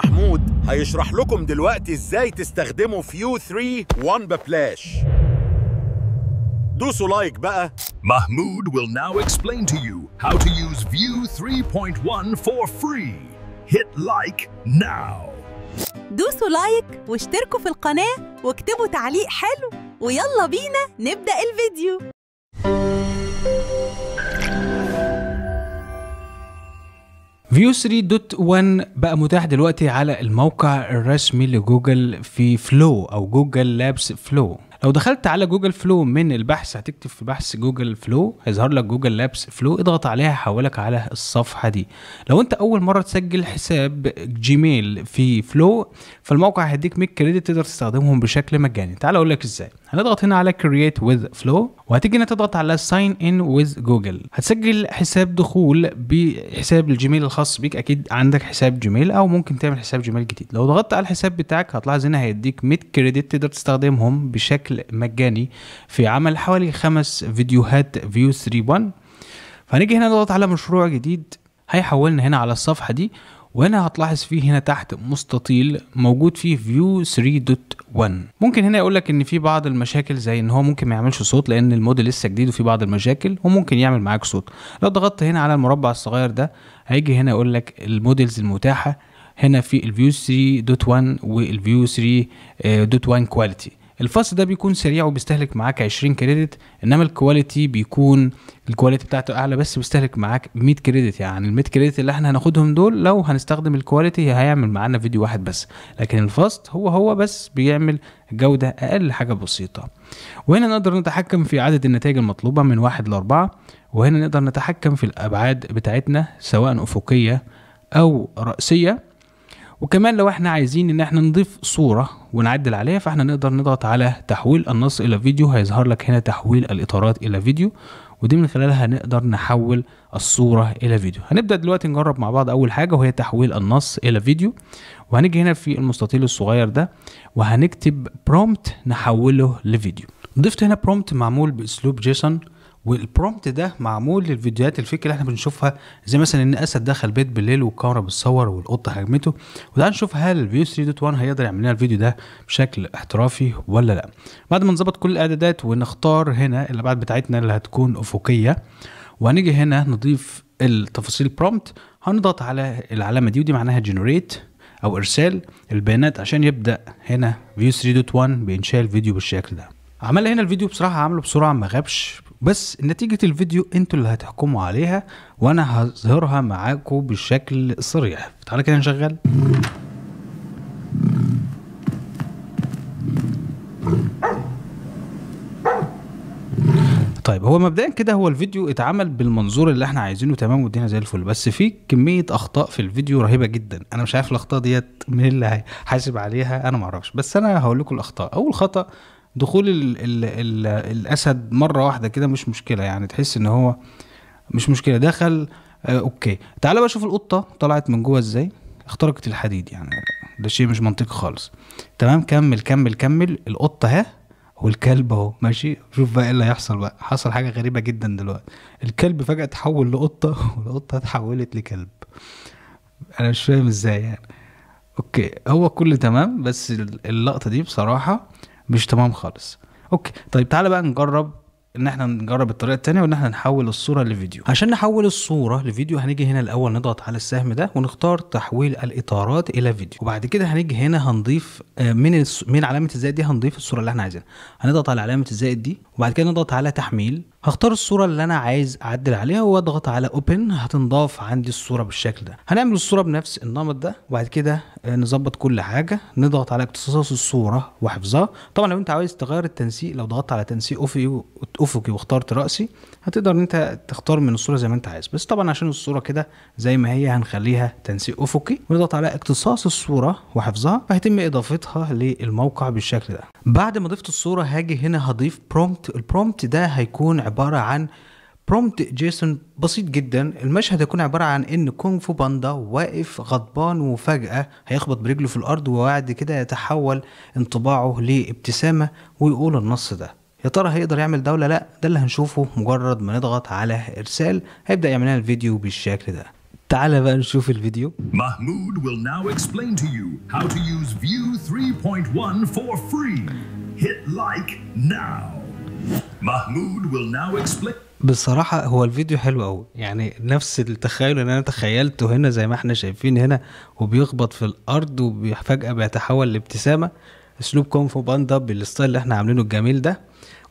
محمود هيشرح لكم دلوقتي ازاي تستخدموا فيو 3 وان ببلاش دوسوا لايك بقى محمود will now explain to you how to use View 3.1 for free. Hit like now. دوسوا لايك واشتركوا في القناة واكتبوا تعليق حلو ويلا بينا نبدأ الفيديو. فيو 3.1 بقى متاح دلوقتي على الموقع الرسمي لجوجل في فلو او جوجل لابس فلو لو دخلت على جوجل فلو من البحث هتكتب في بحث جوجل فلو هيظهر لك جوجل لابس فلو اضغط عليها هيحولك على الصفحه دي لو انت اول مره تسجل حساب جيميل في فلو فالموقع هيديك 100 كريدت تقدر تستخدمهم بشكل مجاني تعال اقول لك ازاي هنضغط هنا على create with flow وهتيجي هنا تضغط على sign in with جوجل هتسجل حساب دخول بحساب الجيميل الخاص بيك اكيد عندك حساب جيميل او ممكن تعمل حساب جيميل جديد لو ضغطت على الحساب بتاعك هتلاحظ هنا هيديك 100 كريدت تقدر تستخدمهم بشكل مجاني في عمل حوالي خمس فيديوهات فيو 3 1 فهنيجي هنا نضغط على مشروع جديد هيحولنا هنا على الصفحة دي وهنا هتلاحظ فيه هنا تحت مستطيل موجود فيه فيو 3.1 ممكن هنا يقول لك ان في بعض المشاكل زي ان هو ممكن ما يعملش صوت لان الموديل لسه جديد وفي بعض المشاكل وممكن يعمل معاك صوت لو ضغطت هنا على المربع الصغير ده هيجي هنا يقول لك الموديلز المتاحه هنا في الفيو 3.1 والفيو 3.1 كواليتي الفاست ده بيكون سريع وبيستهلك معاك 20 كريدت انما الكواليتي بيكون الكواليتي بتاعته اعلى بس بيستهلك معاك 100 كريدت يعني ال 100 كريدت اللي احنا هناخدهم دول لو هنستخدم الكواليتي هيعمل معانا فيديو واحد بس لكن الفاست هو هو بس بيعمل جودة اقل حاجة بسيطة وهنا نقدر نتحكم في عدد النتائج المطلوبة من واحد لأربعة وهنا نقدر نتحكم في الابعاد بتاعتنا سواء افقية او رأسية وكمان لو احنا عايزين ان احنا نضيف صورة ونعدل عليها فاحنا نقدر نضغط على تحويل النص الى فيديو هيظهر لك هنا تحويل الاطارات الى فيديو ودي من خلالها هنقدر نحول الصورة الى فيديو هنبدأ دلوقتي نجرب مع بعض اول حاجة وهي تحويل النص الى فيديو وهنيجي هنا في المستطيل الصغير ده وهنكتب برومت نحوله لفيديو ضفت هنا برومت معمول باسلوب جيسون والبرومت ده معمول للفيديوهات الفيك اللي احنا بنشوفها زي مثلا ان اسد دخل بيت بالليل والكاميرا بتصور والقطه هجمته وده هنشوف هل الفيو 3.1 هيقدر يعمل لنا الفيديو ده بشكل احترافي ولا لا بعد ما نظبط كل الاعدادات ونختار هنا الابعاد بتاعتنا اللي هتكون افقيه وهنيجي هنا نضيف التفاصيل برومت هنضغط على العلامه دي ودي معناها جنريت او ارسال البيانات عشان يبدا هنا فيو 3.1 بانشاء الفيديو بالشكل ده عمل هنا الفيديو بصراحه عامله بسرعه ما غابش بس نتيجة الفيديو انتوا اللي هتحكموا عليها وانا هظهرها معاكم بشكل صريح تعالى كده نشغل طيب هو مبدئيا كده هو الفيديو اتعمل بالمنظور اللي احنا عايزينه تمام والدنيا زي الفل بس في كميه اخطاء في الفيديو رهيبه جدا انا مش عارف الاخطاء ديت مين اللي هيحاسب عليها انا معرفش بس انا هقول لكم الاخطاء اول خطا دخول ال ال ال الاسد مره واحده كده مش مشكله يعني تحس ان هو مش مشكله دخل آه اوكي تعال بقى شوف القطه طلعت من جوه ازاي اخترقت الحديد يعني ده شيء مش منطقي خالص تمام كمل كمل كمل القطه ها والكلب اهو ماشي شوف بقى ايه اللي هيحصل بقى حصل حاجه غريبه جدا دلوقتي الكلب فجاه اتحول لقطه والقطه اتحولت لكلب انا مش فاهم ازاي يعني اوكي هو كل تمام بس اللقطه دي بصراحه مش تمام خالص اوكي طيب تعالى بقى نجرب ان احنا نجرب الطريقه الثانيه وان احنا نحول الصوره لفيديو عشان نحول الصوره لفيديو هنيجي هنا الاول نضغط على السهم ده ونختار تحويل الاطارات الى فيديو وبعد كده هنيجي هنا هنضيف آه، من من علامه الزائد دي هنضيف الصوره اللي احنا عايزينها هنضغط على علامه الزائد دي وبعد كده نضغط على تحميل هختار الصورة اللي أنا عايز أعدل عليها وأضغط على أوبن هتنضاف عندي الصورة بالشكل ده هنعمل الصورة بنفس النمط ده وبعد كده آه، نظبط كل حاجة نضغط على اختصاص الصورة وحفظها طبعا لو أنت عايز تغير التنسيق لو ضغطت على تنسيق أفقي واخترت رأسي هتقدر أن أنت تختار من الصورة زي ما أنت عايز بس طبعا عشان الصورة كده زي ما هي هنخليها تنسيق أفقي ونضغط على اختصاص الصورة وحفظها فهيتم إضافتها للموقع بالشكل ده بعد ما ضفت الصورة هاجي هنا هضيف برومبت البرومبت ده هيكون عباره عن برومبت جيسون بسيط جدا المشهد هيكون عباره عن ان كونغ فو باندا واقف غضبان وفجاه هيخبط برجله في الارض وبعد كده يتحول انطباعه لابتسامه ويقول النص ده يا ترى هيقدر يعمل دولة لا ده اللي هنشوفه مجرد ما نضغط على ارسال هيبدا يعمل لنا الفيديو بالشكل ده تعالى بقى نشوف الفيديو محمود will now explain to you how to use view 3.1 for free hit like now بصراحة هو الفيديو حلو قوي يعني نفس التخيل اللي انا تخيلته هنا زي ما احنا شايفين هنا وبيخبط في الارض وفجأة بيتحول لابتسامة اسلوب كونفو باندا بالستايل اللي احنا عاملينه الجميل ده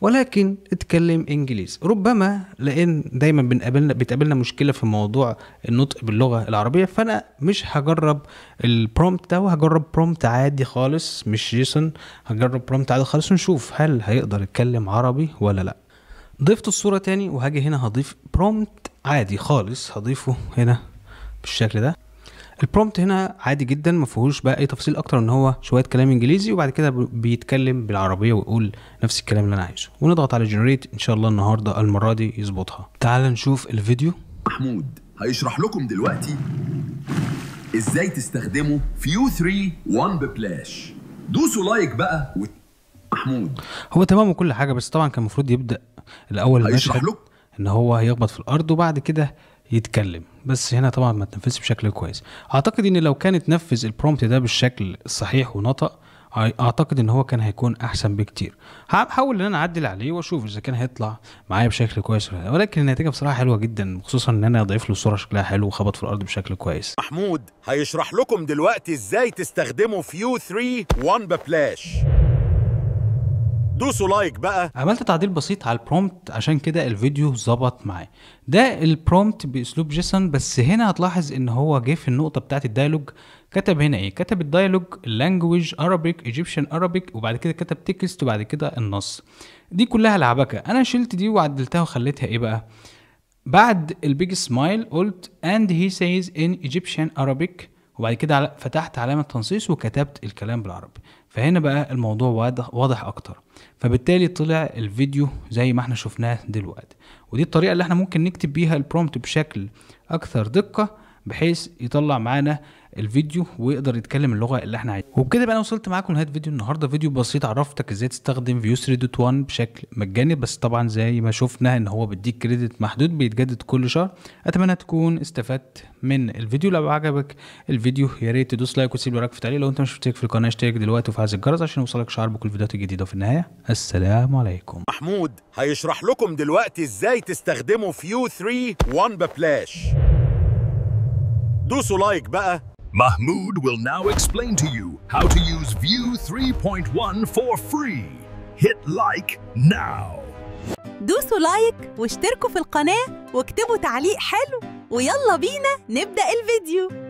ولكن اتكلم انجليزي ربما لان دايما بنقابلنا بتقابلنا مشكله في موضوع النطق باللغه العربيه فانا مش هجرب البرومت ده وهجرب برومت عادي خالص مش جيسون هجرب برومت عادي خالص ونشوف هل هيقدر يتكلم عربي ولا لا ضفت الصوره تاني وهاجي هنا هضيف برومت عادي خالص هضيفه هنا بالشكل ده البرومت هنا عادي جدا ما فيهوش بقى اي تفصيل اكتر ان هو شويه كلام انجليزي وبعد كده بيتكلم بالعربيه ويقول نفس الكلام اللي انا عايزه ونضغط على جنريت ان شاء الله النهارده المره دي يظبطها تعال نشوف الفيديو محمود هيشرح لكم دلوقتي ازاي تستخدموا فيو 3 وان ببلاش دوسوا لايك بقى و... محمود هو تمام وكل حاجه بس طبعا كان المفروض يبدا الاول هيشرح لكم ان هو هيخبط في الارض وبعد كده يتكلم بس هنا طبعا ما تنفذش بشكل كويس اعتقد ان لو كان اتنفذ البرومبت ده بالشكل الصحيح ونطق اعتقد ان هو كان هيكون احسن بكتير هحاول ان انا اعدل عليه واشوف اذا كان هيطلع معايا بشكل كويس ولا ولكن النتيجه بصراحه حلوه جدا خصوصا ان انا ضعيف له صوره شكلها حلو وخبط في الارض بشكل كويس محمود هيشرح لكم دلوقتي ازاي تستخدموا فيو 3 وان ببلاش دوسوا لايك بقى عملت تعديل بسيط على البرومت عشان كده الفيديو ظبط معايا ده البرومت باسلوب جيسون بس هنا هتلاحظ ان هو جه في النقطه بتاعه الديالوج كتب هنا ايه كتب الديالوج لانجويج ارابيك ايجيبشن ارابيك وبعد كده كتب تكست وبعد كده النص دي كلها لعبكه انا شلت دي وعدلتها وخليتها ايه بقى بعد البيج سمايل قلت اند هي سيز ان ايجيبشن ارابيك وبعد كده فتحت علامة تنصيص وكتبت الكلام بالعربي فهنا بقى الموضوع واضح, واضح أكتر فبالتالي طلع الفيديو زي ما احنا شفناه دلوقتي ودي الطريقة اللي احنا ممكن نكتب بيها البرومت بشكل أكثر دقة بحيث يطلع معانا الفيديو ويقدر يتكلم اللغه اللي احنا عايزينها وبكده بقى انا وصلت معاكم لنهايه فيديو النهارده فيديو بسيط عرفتك ازاي تستخدم فيو 3.1 بشكل مجاني بس طبعا زي ما شفنا ان هو بيديك كريدت محدود بيتجدد كل شهر اتمنى تكون استفدت من الفيديو لو عجبك الفيديو يا ريت تدوس لايك وتسيب لي في التعليق لو انت مش مشترك في القناه اشترك دلوقتي وفعل الجرس عشان يوصلك شعار بكل الفيديوهات الجديده وفي النهايه السلام عليكم محمود هيشرح لكم دلوقتي ازاي تستخدموا فيو 3 1 ببلاش دوسوا لايك بقى Mahmoud will now explain to you how to use View 3.1 for free. Hit like now! دوسوا لايك واشتركوا في القناة واكتبوا تعليق حلو ويلا بينا نبدأ الفيديو